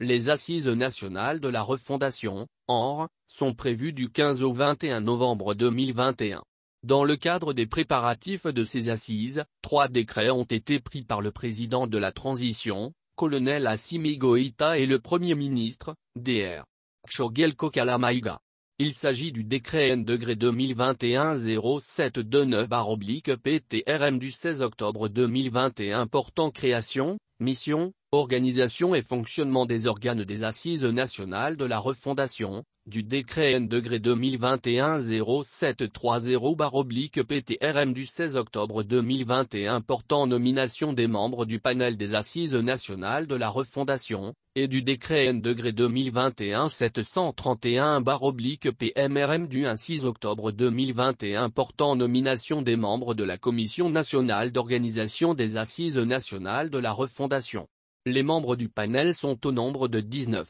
Les Assises nationales de la refondation, or, sont prévues du 15 au 21 novembre 2021. Dans le cadre des préparatifs de ces assises, trois décrets ont été pris par le président de la transition, colonel Assimi Goïta et le premier ministre, Dr. Kshogel Kokalamaïga. Il s'agit du décret N 2021-0729-PTRM du 16 octobre 2021 portant création, Mission, organisation et fonctionnement des organes des Assises nationales de la refondation, du décret N degré 2021-0730-PTRM du 16 octobre 2021 portant nomination des membres du panel des assises nationales de la refondation, et du décret N degré 2021-731-PMRM du 1 6 octobre 2021 portant nomination des membres de la Commission nationale d'organisation des assises nationales de la refondation. Les membres du panel sont au nombre de 19.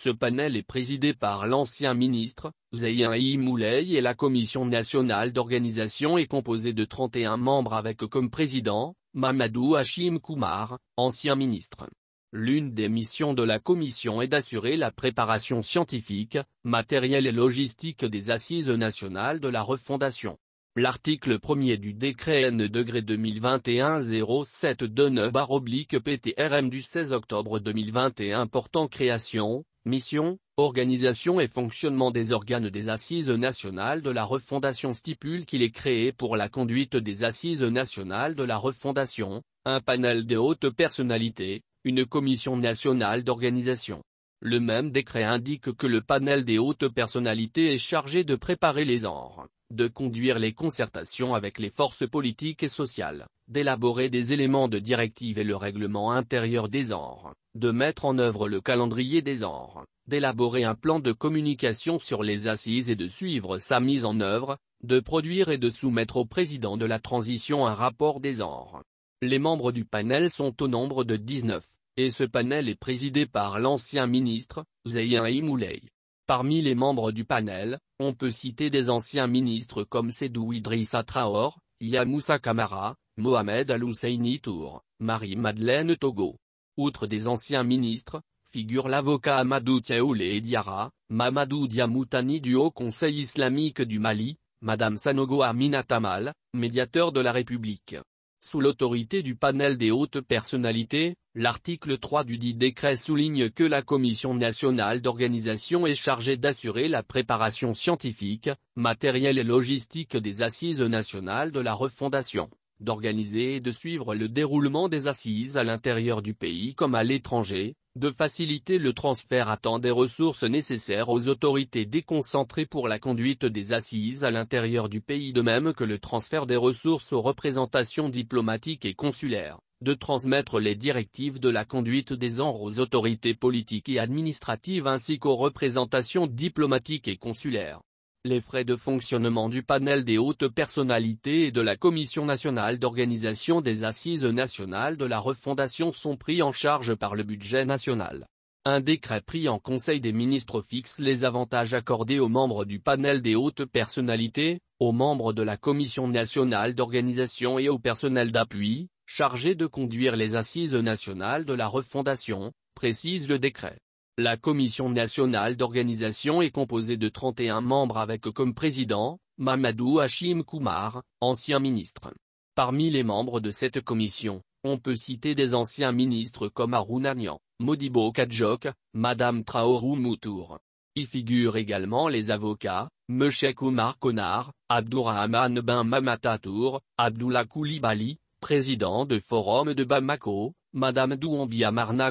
Ce panel est présidé par l'ancien ministre, I. Moulay et la Commission nationale d'organisation est composée de 31 membres avec comme président, Mamadou Hachim Koumar, ancien ministre. L'une des missions de la commission est d'assurer la préparation scientifique, matérielle et logistique des assises nationales de la refondation. L'article 1er du décret N 2021-0729-PTRM du 16 octobre 2021 portant création, Mission, organisation et fonctionnement des organes des Assises nationales de la refondation stipule qu'il est créé pour la conduite des Assises nationales de la refondation, un panel des hautes personnalités, une commission nationale d'organisation. Le même décret indique que le panel des hautes personnalités est chargé de préparer les ordres de conduire les concertations avec les forces politiques et sociales, d'élaborer des éléments de directive et le règlement intérieur des ors, de mettre en œuvre le calendrier des ors, d'élaborer un plan de communication sur les assises et de suivre sa mise en œuvre, de produire et de soumettre au président de la transition un rapport des ors. Les membres du panel sont au nombre de 19, et ce panel est présidé par l'ancien ministre, Zayn Moulay. Parmi les membres du panel, on peut citer des anciens ministres comme Sédou Idrissa Traor, Yamoussa Kamara, Mohamed Al-Husseini Tour, Marie-Madeleine Togo. Outre des anciens ministres, figurent l'avocat Amadou Tiaoulé Diara, Mamadou Diamoutani du Haut Conseil islamique du Mali, Madame Sanogo Aminatamal, médiateur de la République, sous l'autorité du panel des hautes personnalités, l'article 3 du dit décret souligne que la Commission nationale d'organisation est chargée d'assurer la préparation scientifique, matérielle et logistique des assises nationales de la refondation, d'organiser et de suivre le déroulement des assises à l'intérieur du pays comme à l'étranger, de faciliter le transfert à temps des ressources nécessaires aux autorités déconcentrées pour la conduite des assises à l'intérieur du pays de même que le transfert des ressources aux représentations diplomatiques et consulaires, de transmettre les directives de la conduite des ans aux autorités politiques et administratives ainsi qu'aux représentations diplomatiques et consulaires les frais de fonctionnement du panel des hautes personnalités et de la Commission nationale d'organisation des assises nationales de la refondation sont pris en charge par le budget national. Un décret pris en Conseil des ministres fixe les avantages accordés aux membres du panel des hautes personnalités, aux membres de la Commission nationale d'organisation et au personnel d'appui, chargé de conduire les assises nationales de la refondation, précise le décret. La Commission nationale d'organisation est composée de 31 membres avec comme président, Mamadou Hachim Kumar, ancien ministre. Parmi les membres de cette commission, on peut citer des anciens ministres comme Arounanian, Modibo Kadjok, Madame Traorou Moutour. Il figurent également les avocats, Meshek Oumar Konar, Abdourahman Ben Mamatatour, Abdullah Koulibaly, président de Forum de Bamako, Madame Douambia Marna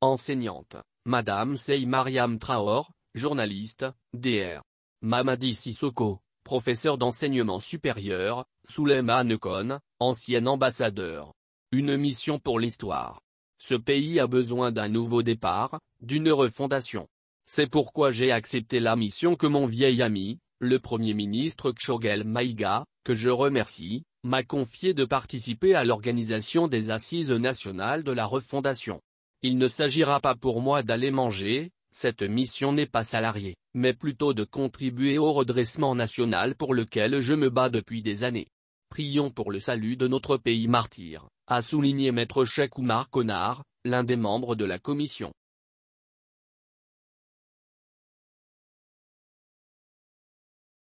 enseignante, Madame Sey Mariam Traor, journaliste, Dr. Mamadi Sissoko, professeur d'enseignement supérieur, Souleyman Khan, ancien ambassadeur. Une mission pour l'histoire. Ce pays a besoin d'un nouveau départ, d'une refondation. C'est pourquoi j'ai accepté la mission que mon vieil ami, le Premier ministre Kshogel Maïga, que je remercie, m'a confié de participer à l'organisation des Assises nationales de la refondation. Il ne s'agira pas pour moi d'aller manger, cette mission n'est pas salariée, mais plutôt de contribuer au redressement national pour lequel je me bats depuis des années. Prions pour le salut de notre pays martyr, a souligné maître Cheikh Oumar Connard, l'un des membres de la commission.